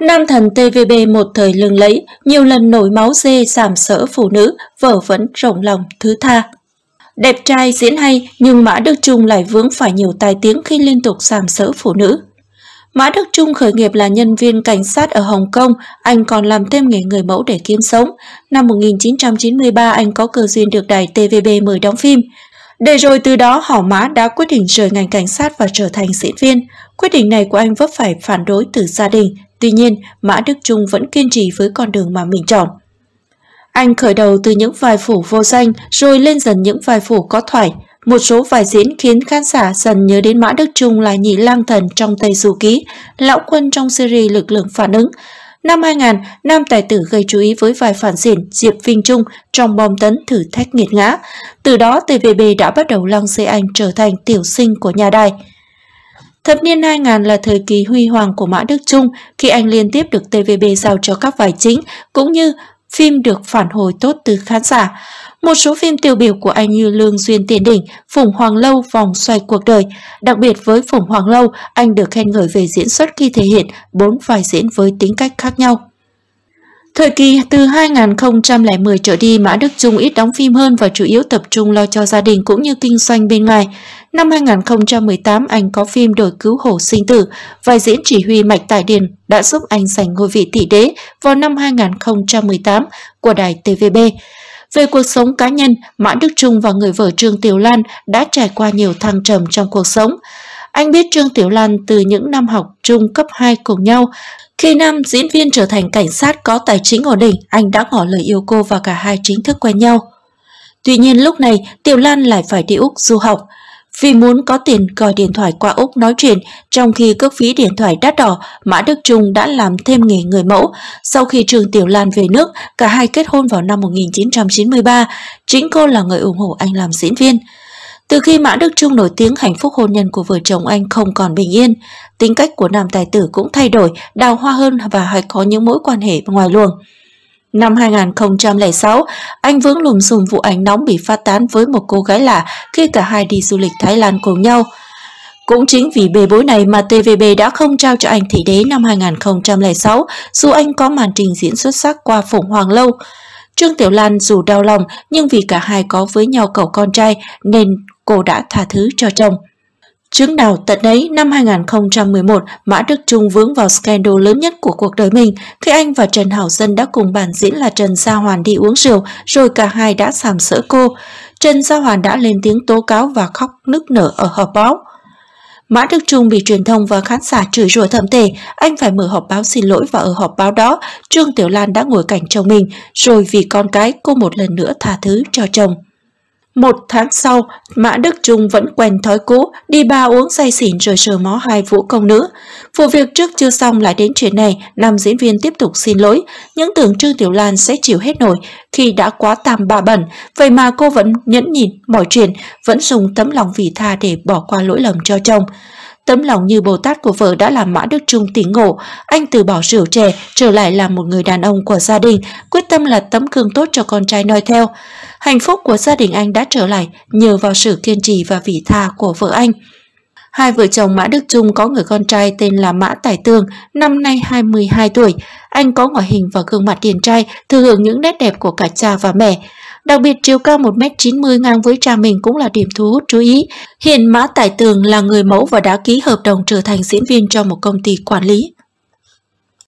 Nam thần TVB một thời lừng lẫy, nhiều lần nổi máu dê sàm sỡ phụ nữ, vợ vẫn rộng lòng thứ tha. Đẹp trai diễn hay nhưng Mã Đức Trung lại vướng phải nhiều tai tiếng khi liên tục sàm sỡ phụ nữ. Mã Đức Trung khởi nghiệp là nhân viên cảnh sát ở Hồng Kông, anh còn làm thêm nghề người mẫu để kiếm sống. Năm 1993, anh có cơ duyên được đài TVB mời đóng phim. Để rồi từ đó, họ Mã đã quyết định rời ngành cảnh sát và trở thành diễn viên. Quyết định này của anh vấp phải phản đối từ gia đình. Tuy nhiên, Mã Đức Trung vẫn kiên trì với con đường mà mình chọn. Anh khởi đầu từ những vai phủ vô danh rồi lên dần những vai phủ có thoải. Một số vài diễn khiến khán giả dần nhớ đến Mã Đức Trung là nhị lang thần trong Tây Du Ký, lão quân trong series lực lượng phản ứng. Năm 2000, nam tài tử gây chú ý với vài phản diện Diệp Vinh Trung trong bom tấn thử thách nghiệt ngã. Từ đó, TVB đã bắt đầu lăng xê anh trở thành tiểu sinh của nhà đài. Thập niên 2000 là thời kỳ huy hoàng của Mã Đức Trung khi anh liên tiếp được TVB giao cho các vai chính, cũng như phim được phản hồi tốt từ khán giả. Một số phim tiêu biểu của anh như Lương Duyên Tiền Đỉnh, Phùng Hoàng Lâu Vòng Xoay Cuộc Đời. Đặc biệt với Phùng Hoàng Lâu, anh được khen ngợi về diễn xuất khi thể hiện bốn vai diễn với tính cách khác nhau. Thời kỳ từ 2010 trở đi, Mã Đức Trung ít đóng phim hơn và chủ yếu tập trung lo cho gia đình cũng như kinh doanh bên ngoài. Năm 2018, anh có phim Đổi cứu hổ sinh tử, vai diễn chỉ huy Mạch Tài Điền đã giúp anh giành ngôi vị tỷ đế vào năm 2018 của đài TVB. Về cuộc sống cá nhân, Mã Đức Trung và người vợ Trương Tiểu Lan đã trải qua nhiều thăng trầm trong cuộc sống. Anh biết Trương Tiểu Lan từ những năm học trung cấp 2 cùng nhau. Khi nam diễn viên trở thành cảnh sát có tài chính ổn định, anh đã ngỏ lời yêu cô và cả hai chính thức quen nhau. Tuy nhiên lúc này, Tiểu Lan lại phải đi Úc du học. Vì muốn có tiền gọi điện thoại qua Úc nói chuyện, trong khi cước phí điện thoại đắt đỏ, Mã Đức Trung đã làm thêm nghề người mẫu. Sau khi Trương Tiểu Lan về nước, cả hai kết hôn vào năm 1993. Chính cô là người ủng hộ anh làm diễn viên. Từ khi Mã Đức Trung nổi tiếng hạnh phúc hôn nhân của vợ chồng anh không còn bình yên, tính cách của nam tài tử cũng thay đổi, đào hoa hơn và hay có những mối quan hệ ngoài luồng. Năm 2006, anh vướng lùm xùm vụ ảnh nóng bị phát tán với một cô gái lạ khi cả hai đi du lịch Thái Lan cùng nhau. Cũng chính vì bê bối này mà TVB đã không trao cho anh thị đế năm 2006, dù anh có màn trình diễn xuất sắc qua Phủng Hoàng Lâu. Trương Tiểu Lan dù đau lòng nhưng vì cả hai có với nhau cậu con trai nên cô đã tha thứ cho chồng. Chứng nào tận đấy năm 2011, Mã Đức Trung vướng vào scandal lớn nhất của cuộc đời mình khi anh và Trần Hảo Dân đã cùng bản diễn là Trần Gia Hoàn đi uống rượu, rồi cả hai đã sàm sỡ cô. Trần Gia Hoàn đã lên tiếng tố cáo và khóc nức nở ở họp báo. Mã Đức Trung bị truyền thông và khán giả chửi rủa thậm tệ, anh phải mở họp báo xin lỗi và ở họp báo đó, Trương Tiểu Lan đã ngồi cạnh chồng mình, rồi vì con cái cô một lần nữa tha thứ cho chồng. Một tháng sau, Mã Đức Trung vẫn quen thói cũ, đi ba uống say xỉn rồi sờ mó hai vũ công nữ. Vụ việc trước chưa xong lại đến chuyện này, nam diễn viên tiếp tục xin lỗi. Những tưởng Trương Tiểu Lan sẽ chịu hết nổi khi đã quá tam bà bẩn, vậy mà cô vẫn nhẫn nhịn mọi chuyện, vẫn dùng tấm lòng vị tha để bỏ qua lỗi lầm cho chồng. Tấm lòng như Bồ Tát của vợ đã làm Mã Đức Trung tỉnh ngộ, anh từ bỏ rượu chè, trở lại làm một người đàn ông của gia đình, quyết tâm là tấm gương tốt cho con trai noi theo. Hạnh phúc của gia đình anh đã trở lại nhờ vào sự kiên trì và vị tha của vợ anh. Hai vợ chồng Mã Đức Trung có người con trai tên là Mã Tài Tường, năm nay 22 tuổi. Anh có ngoại hình và gương mặt điển trai, thừa hưởng những nét đẹp của cả cha và mẹ. Đặc biệt chiều cao 1m90 ngang với cha mình cũng là điểm thu hút chú ý. Hiện Mã Tài Tường là người mẫu và đã ký hợp đồng trở thành diễn viên cho một công ty quản lý.